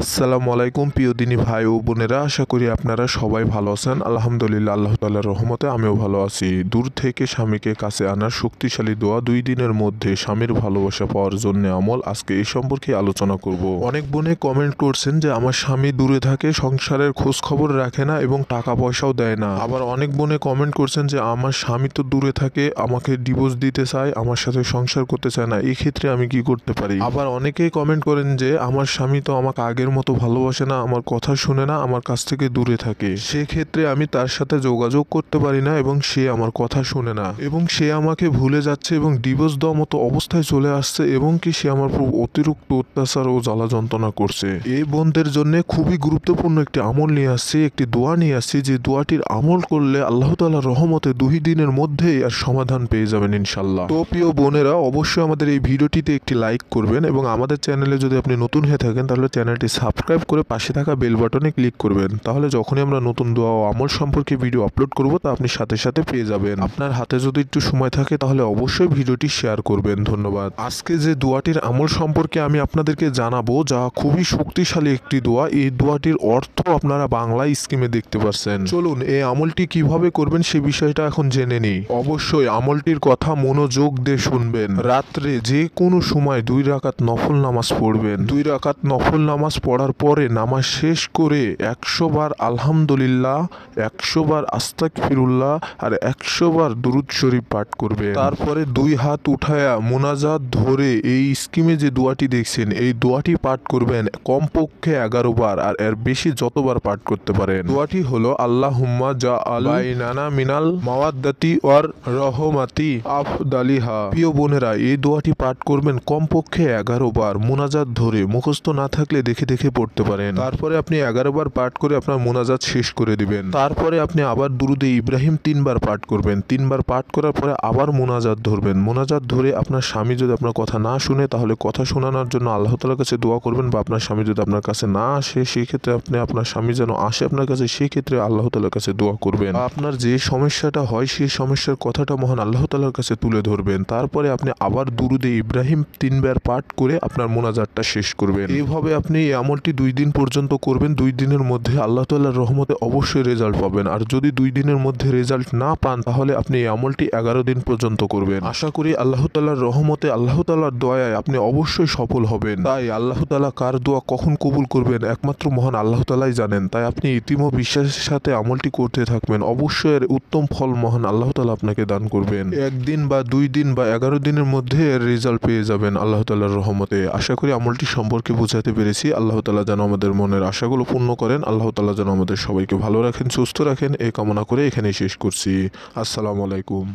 আসসালামু আলাইকুম প্রিয় দিনী ভাই ও বোনেরা আশা করি আপনারা সবাই ভালো আছেন আলহামদুলিল্লাহ আল্লাহ তাল্লাহ রহমতে আমিও ভালো আছি দূর থেকে স্বামীকে কাছে আনার শক্তিশালী দোয়া দুই দিনের মধ্যে স্বামীর ভালোবাসা পাওয়ার জন্য আমল আজকে এই সম্পর্কে আলোচনা করব অনেক বোনে কমেন্ট করছেন যে আমার স্বামী দূরে থাকে সংসারের খোঁজ খবর রাখে না এবং টাকা পয়সাও দেয় না আবার অনেক বোনে কমেন্ট করছেন যে আমার স্বামী তো দূরে থাকে আমাকে ডিভোর্স দিতে চায় আমার সাথে সংসার করতে চায় না এক্ষেত্রে আমি কি করতে পারি আবার অনেকেই কমেন্ট করেন যে আমার স্বামী তো আমাকে আগে আগের মতো ভালোবাসে না আমার কথা শুনে না আমার কাছ থেকে দূরে থাকে সেক্ষেত্রে আমি তার সাথে যোগাযোগ করতে পারি না এবং সে আমার কথা শুনে না এবং সে আমাকে ভুলে যাচ্ছে এবং ডিভোর্স দেওয়ার মতো অবস্থায় চলে আসছে এবং কি সে আমার খুব অতিরিক্ত অত্যাচার ও জ্বালা যন্ত্রণা করছে এই বোনদের জন্য খুবই গুরুত্বপূর্ণ একটি আমল নিয়ে আসছি একটি দোয়া নিয়ে আসছি যে দোয়াটির আমল করলে আল্লাহ তালা রহমতে দুই দিনের মধ্যেই আর সমাধান পেয়ে যাবেন ইনশাল্লাহ তো প্রিয় বোনেরা অবশ্যই আমাদের এই ভিডিওটিতে একটি লাইক করবেন এবং আমাদের চ্যানেলে যদি আপনি নতুন হয়ে থাকেন তাহলে চ্যানেলটি সাবস্ক্রাইব করে পাশে থাকা বেল বাটনে ক্লিক করবেন তাহলে যখনই আমরা নতুন দোয়া ও আমল সম্পর্কে ভিডিও আপলোড করব তা আপনি সাথে সাথে পেয়ে যাবেন আপনার হাতে যদি একটু সময় থাকে তাহলে অবশ্যই ভিডিওটি শেয়ার করবেন ধন্যবাদ আজকে যে দোয়াটির আমল সম্পর্কে আমি আপনাদেরকে জানাবো যা খুবই শক্তিশালী একটি দোয়া এই দোয়াটির অর্থ আপনারা বাংলা স্কিমে দেখতে পাচ্ছেন চলুন এই আমলটি কিভাবে করবেন সে বিষয়টা এখন জেনে নিই অবশ্যই আমলটির কথা মনোযোগ দিয়ে শুনবেন রাত্রে যে কোনো সময় দুই রাকাত নফল নামাজ পড়বেন দুই রাকাত নফল নামাজ নামাজ পড়ার পরে নামাজ শেষ করে একশো বার আলহামদুলিল্লাহ একশো বার আস্তাক ফিরুল্লাহ আর একশো বার দুরুদ শরীফ পাঠ করবে তারপরে দুই হাত উঠায়া মোনাজাত ধরে এই স্কিমে যে দোয়াটি দেখছেন এই দোয়াটি পাঠ করবেন কমপক্ষে এগারো বার আর এর বেশি যতবার পাঠ করতে পারেন দোয়াটি হলো আল্লাহ হুম্মা যা আলাই নানা মিনাল মাওয়াদ্দাতি ওয়ার রহমাতি আফদালিহা প্রিয় বোনেরা এই দোয়াটি পাঠ করবেন কমপক্ষে এগারো বার মোনাজাত ধরে মুখস্থ না থাকলে দেখে দেখে দেখে পড়তে পারেন তারপরে আপনি এগারো বার পাঠ করে আপনার মোনাজাত শেষ করে দিবেন তারপরে আপনি আবার দুরুদে ইব্রাহিম তিনবার পাঠ করবেন তিনবার পাঠ করার পরে আবার মোনাজাত ধরবেন মোনাজাত ধরে আপনার স্বামী যদি আপনার কথা না শুনে তাহলে কথা শোনানোর জন্য আল্লাহ তালার কাছে দোয়া করবেন বা আপনার স্বামী যদি আপনার কাছে না আসে সেক্ষেত্রে আপনি আপনার স্বামী যেন আসে আপনার কাছে সেক্ষেত্রে আল্লাহ তালার কাছে দোয়া করবেন আপনার যে সমস্যাটা হয় সেই সমস্যার কথাটা মহান আল্লাহ তালার কাছে তুলে ধরবেন তারপরে আপনি আবার দুরুদে ইব্রাহিম তিনবার পাঠ করে আপনার মোনাজাতটা শেষ করবেন এইভাবে আপনি আমলটি দুই দিন পর্যন্ত করবেন দুই দিনের মধ্যে আল্লাহ তাল্লাহর রহমতে অবশ্যই রেজাল্ট পাবেন আর যদি দুই দিনের মধ্যে রেজাল্ট না পান তাহলে আপনি এই আমলটি এগারো দিন পর্যন্ত করবেন আশা করি আল্লাহ তাল্লাহর রহমতে আল্লাহ তাল্লাহর দয়ায় আপনি অবশ্যই সফল হবেন তাই আল্লাহ তালা কার দোয়া কখন কবুল করবেন একমাত্র মহান আল্লাহ তালাই জানেন তাই আপনি ইতিম বিশ্বাসের সাথে আমলটি করতে থাকবেন অবশ্যই এর উত্তম ফল মহান আল্লাহ তালা আপনাকে দান করবেন একদিন বা দুই দিন বা এগারো দিনের মধ্যে এর রেজাল্ট পেয়ে যাবেন আল্লাহ তাল্লাহর রহমতে আশা করি আমলটি সম্পর্কে বোঝাতে পেরেছি আল্লাহ তালা যেন আমাদের মনের আশাগুলো পূর্ণ করেন আল্লাহ তালা যেন আমাদের সবাইকে ভালো রাখেন সুস্থ রাখেন এই কামনা করে এখানেই শেষ করছি আসসালামু আলাইকুম